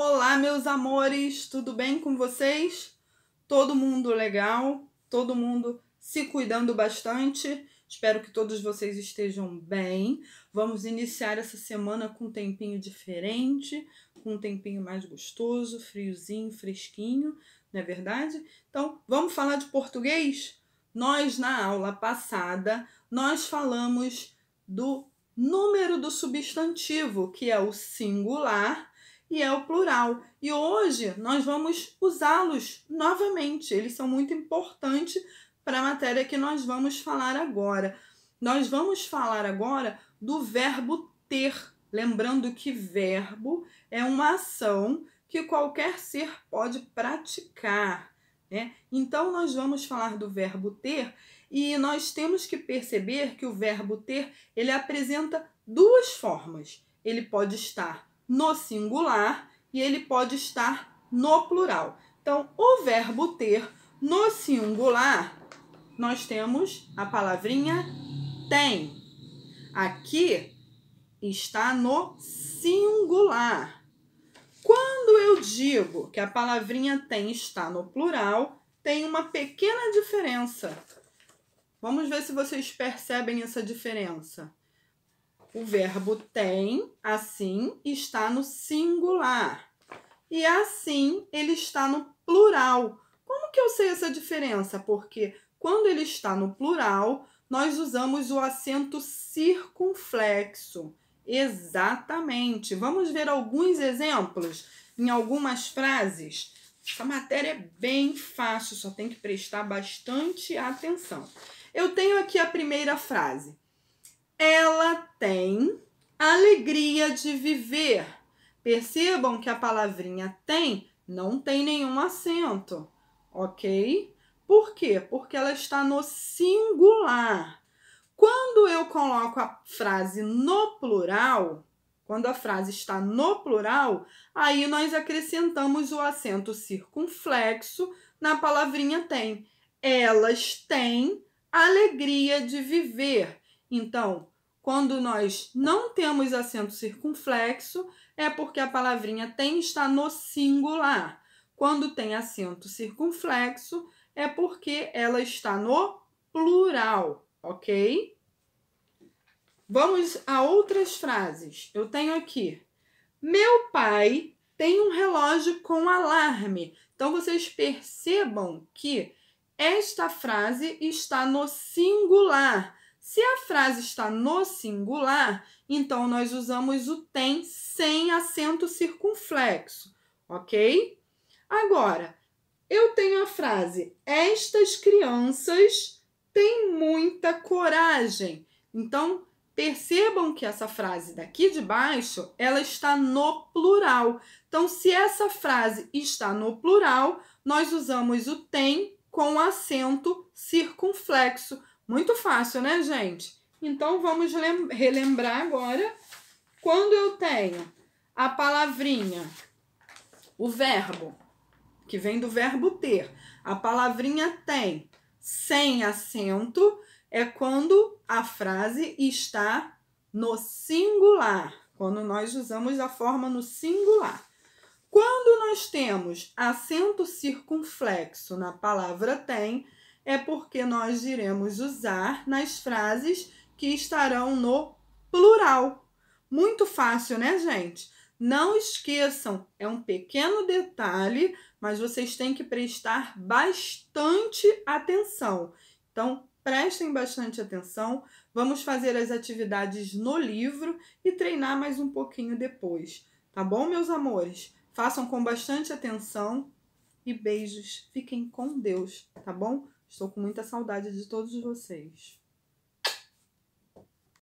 Olá, meus amores, tudo bem com vocês? Todo mundo legal, todo mundo se cuidando bastante. Espero que todos vocês estejam bem. Vamos iniciar essa semana com um tempinho diferente, com um tempinho mais gostoso, friozinho, fresquinho, não é verdade? Então, vamos falar de português? Nós, na aula passada, nós falamos do número do substantivo, que é o singular e é o plural. E hoje nós vamos usá-los novamente, eles são muito importantes para a matéria que nós vamos falar agora. Nós vamos falar agora do verbo ter, lembrando que verbo é uma ação que qualquer ser pode praticar. Né? Então, nós vamos falar do verbo ter e nós temos que perceber que o verbo ter ele apresenta duas formas. Ele pode estar no singular e ele pode estar no plural. Então, o verbo ter no singular, nós temos a palavrinha tem. Aqui está no singular. Quando eu digo que a palavrinha tem está no plural, tem uma pequena diferença. Vamos ver se vocês percebem essa diferença o verbo tem, assim, está no singular. E assim, ele está no plural. Como que eu sei essa diferença? Porque quando ele está no plural, nós usamos o acento circunflexo. Exatamente. Vamos ver alguns exemplos em algumas frases. Essa matéria é bem fácil, só tem que prestar bastante atenção. Eu tenho aqui a primeira frase. Ela tem alegria de viver. Percebam que a palavrinha tem não tem nenhum acento, ok? Por quê? Porque ela está no singular. Quando eu coloco a frase no plural, quando a frase está no plural, aí nós acrescentamos o acento circunflexo na palavrinha tem. Elas têm alegria de viver. Então, quando nós não temos acento circunflexo, é porque a palavrinha tem está no singular. Quando tem acento circunflexo, é porque ela está no plural, ok? Vamos a outras frases. Eu tenho aqui: Meu pai tem um relógio com alarme. Então vocês percebam que esta frase está no singular. Se a frase está no singular, então nós usamos o tem sem acento circunflexo, ok? Agora, eu tenho a frase: Estas crianças têm muita coragem. Então, percebam que essa frase daqui de baixo, ela está no plural. Então, se essa frase está no plural, nós usamos o tem com acento circunflexo muito fácil, né, gente? Então vamos relembrar agora quando eu tenho a palavrinha, o verbo, que vem do verbo ter. A palavrinha tem sem acento é quando a frase está no singular, quando nós usamos a forma no singular. Quando nós temos acento circunflexo na palavra tem, é porque nós iremos usar nas frases que estarão no plural. Muito fácil, né, gente? Não esqueçam, é um pequeno detalhe, mas vocês têm que prestar bastante atenção. Então, prestem bastante atenção. Vamos fazer as atividades no livro e treinar mais um pouquinho depois. Tá bom, meus amores? Façam com bastante atenção e beijos. Fiquem com Deus, tá bom? Estou com muita saudade de todos vocês.